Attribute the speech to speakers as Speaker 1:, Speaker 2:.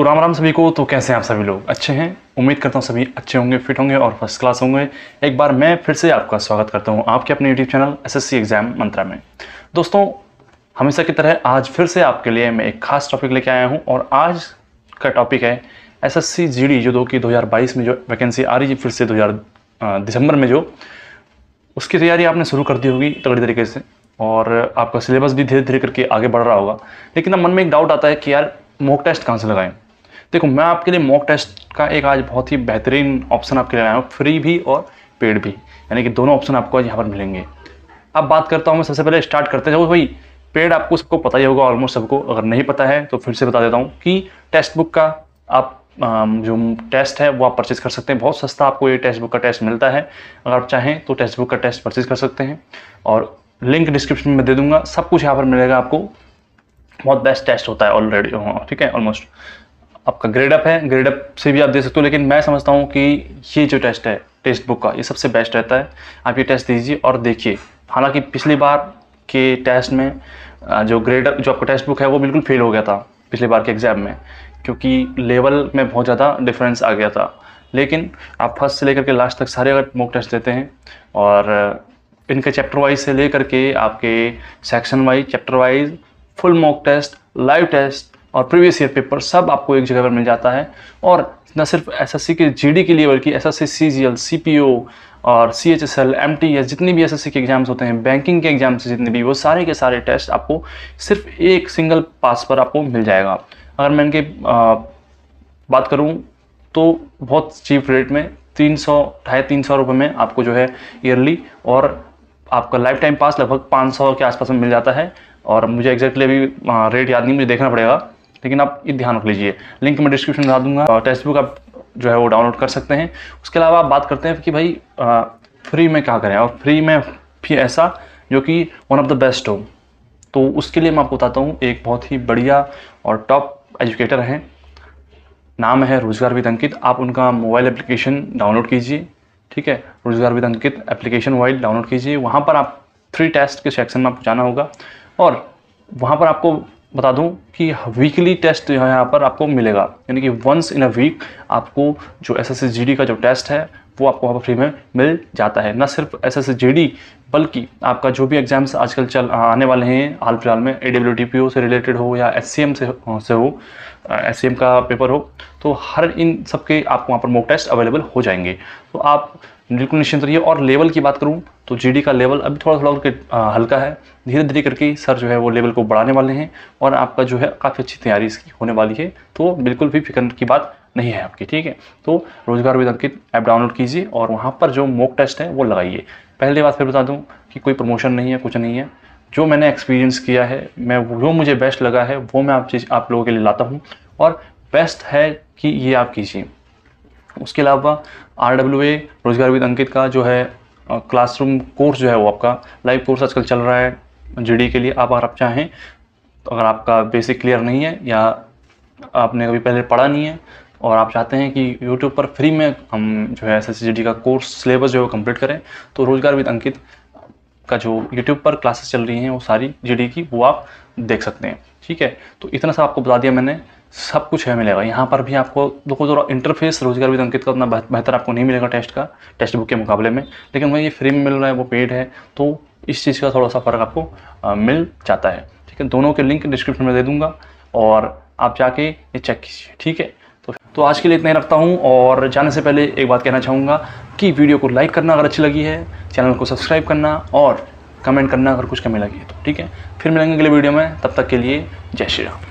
Speaker 1: तो राम राम सभी को तो कैसे हैं आप सभी लोग अच्छे हैं उम्मीद करता हूँ सभी अच्छे होंगे फिट होंगे और फर्स्ट क्लास होंगे एक बार मैं फिर से आपका स्वागत करता हूँ आपके अपने YouTube channel SSC exam Mantra में दोस्तों हमेशा की तरह आज फिर से आपके लिए मैं एक खास टॉपिक लेके आया हूँ और आज का टॉपिक है एस एस जो दो की दो में जो वैकेंसी आ रही है फिर से दो दिसंबर में जो उसकी तैयारी आपने शुरू कर दी होगी तगड़ी तरीके से और आपका सिलेबस भी धीरे धीरे करके आगे बढ़ रहा होगा लेकिन अब मन में एक डाउट आता है कि यार मॉक टेस्ट कहाँ से लगाएं देखो मैं आपके लिए मॉक टेस्ट का एक आज बहुत ही बेहतरीन ऑप्शन आपके लिए आया हूँ फ्री भी और पेड भी यानी कि दोनों ऑप्शन आपको आज यहाँ पर मिलेंगे अब बात करता हूँ मैं सबसे पहले स्टार्ट करते जाओ भाई पेड आपको सबको पता ही होगा ऑलमोस्ट सबको अगर नहीं पता है तो फिर से बता देता हूँ कि टेक्स्ट बुक का आप जो टेस्ट है वो आप परचेज़ कर सकते हैं बहुत सस्ता आपको ये टेक्स्ट बुक का टेस्ट मिलता है अगर आप चाहें तो टेक्स्ट बुक का टेस्ट परचेज़ कर सकते हैं और लिंक डिस्क्रिप्शन में दे दूंगा सब कुछ यहाँ पर मिलेगा आपको बहुत बेस्ट टेस्ट होता है ऑलरेडी हाँ, ठीक है ऑलमोस्ट आपका ग्रेड अप है ग्रेड अप से भी आप दे सकते हो लेकिन मैं समझता हूँ कि ये जो टेस्ट है टेस्ट बुक का ये सबसे बेस्ट रहता है आप ये टेस्ट दीजिए और देखिए हालांकि पिछली बार के टेस्ट में जो ग्रेड अप जो आपका टेस्ट बुक है वो बिल्कुल फेल हो गया था पिछले बार के एग्ज़ाम में क्योंकि लेवल में बहुत ज़्यादा डिफरेंस आ गया था लेकिन आप फर्स्ट से लेकर के लास्ट तक सारे अगर मॉक टेस्ट देते हैं और इनके चैप्टर वाइज से लेकर के आपके section wise chapter wise full mock test live test और प्रीवियस ईयर पेपर सब आपको एक जगह पर मिल जाता है और न सिर्फ एसएससी के जीडी के लिए बल्कि एसएससी सीजीएल सीपीओ और C H S L M T S जितनी भी एसएससी के एग्जाम्स होते हैं बैंकिंग के एग्जाम्स जितने भी वो सारे के सारे टेस्ट आपको सिर्फ एक सिंगल पास पर आपको मिल जाएगा अगर मैं इनके बात करूँ तो बहुत चीप रेट में तीन सौ ढाई तीन सौ रुपये में आपको जो है ईयरली और आपका लाइफ टाइम पास लगभग पाँच सौ के आसपास में मिल जाता है और मुझे एग्जैक्टली अभी रेट याद नहीं मुझे देखना पड़ेगा लेकिन आप ये ध्यान रख लीजिए लिंक मैं डिस्क्रिप्शन में डाल दूंगा टेक्स्ट बुक आप जो है वो डाउनलोड कर सकते हैं उसके अलावा आप बात करते हैं कि भाई आ, फ्री में क्या करें और फ्री में फिर ऐसा जो कि वन ऑफ द बेस्ट हो तो उसके लिए मैं आपको बताता हूँ एक बहुत ही बढ़िया और टॉप एजुकेटर हैं नाम है रोजगार विद अंकित आप उनका मोबाइल एप्लीकेशन डाउनलोड कीजिए ठीक है Rojgar with Ankit application mobile download कीजिए वहाँ पर आप थ्री टेस्ट के सेक्शन में आपको जाना होगा और वहाँ पर आपको बता दूं कि वीकली टेस्ट जो है यहाँ पर आपको मिलेगा यानी कि वंस इन अ वीक आपको जो एस एस का जो टेस्ट है वो आपको वहाँ पर फ्री में मिल जाता है ना सिर्फ एस एस बल्कि आपका जो भी एग्ज़ाम्स आजकल चल आने वाले हैं हाल फिलहाल में ए डब्ल्यू से रिलेटेड हो या एस से से हो एस का पेपर हो तो हर इन सब के आपको वहाँ पर मॉक टेस्ट अवेलेबल हो जाएंगे तो आप बिल्कुल निश्चिंत रहिए और लेवल की बात करूँ तो जी का लेवल अभी थोड़ा थोड़ा करके हल्का है धीरे धीरे करके सर जो है वो लेवल को बढ़ाने वाले हैं और आपका जो है काफ़ी अच्छी तैयारी इसकी होने वाली है तो बिल्कुल भी फिक्र की बात नहीं है आपकी ठीक है तो रोजगार विद अंकित ऐप डाउनलोड कीजिए और वहाँ पर जो मोक टेस्ट है वो लगाइए पहली बात फिर बता दूँ कि कोई प्रमोशन नहीं है कुछ नहीं है जो मैंने एक्सपीरियंस किया है मैं जो मुझे बेस्ट लगा है वो मैं आप चीज़ आप लोगों के लिए लाता हूँ और बेस्ट है कि ये आप कीजिए उसके अलावा आर डब्ल्यू ए रोजगारविद अंकित का जो है क्लासरूम कोर्स जो है वो आपका लाइव कोर्स आजकल चल रहा है जी के लिए आप अगर आप चाहें तो अगर आपका बेसिक क्लियर नहीं है या आपने कभी पहले पढ़ा नहीं है और आप चाहते हैं कि यूट्यूब पर फ्री में हम जो है एस एस का कोर्स सिलेबस जो है कम्प्लीट करें तो रोज़गार विद अंकित का जो यूट्यूब पर क्लासेस चल रही हैं वो सारी जी की वो आप देख सकते हैं ठीक है तो इतना सा आपको बता दिया मैंने सब कुछ है मिलेगा यहाँ पर भी आपको देखो जो इंटरफेस रोजगार भी अंकित का उतना बेहतर आपको नहीं मिलेगा टेस्ट का टेस्ट बुक के मुकाबले में लेकिन वहीं ये फ्री में मिल रहा है वो पेड है तो इस चीज़ का थोड़ा सा फ़र्क आपको आ, मिल जाता है ठीक है दोनों के लिंक डिस्क्रिप्शन में दे दूँगा और आप जाके ये चेक कीजिए ठीक है तो तो आज के लिए इतना ही रखता हूँ और जाने से पहले एक बात कहना चाहूँगा कि वीडियो को लाइक करना अगर अच्छी लगी है चैनल को सब्सक्राइब करना और कमेंट करना अगर कुछ कमी लगी है तो ठीक है फिर मिलेंगे अगले वीडियो में तब तक के लिए जय श्री राम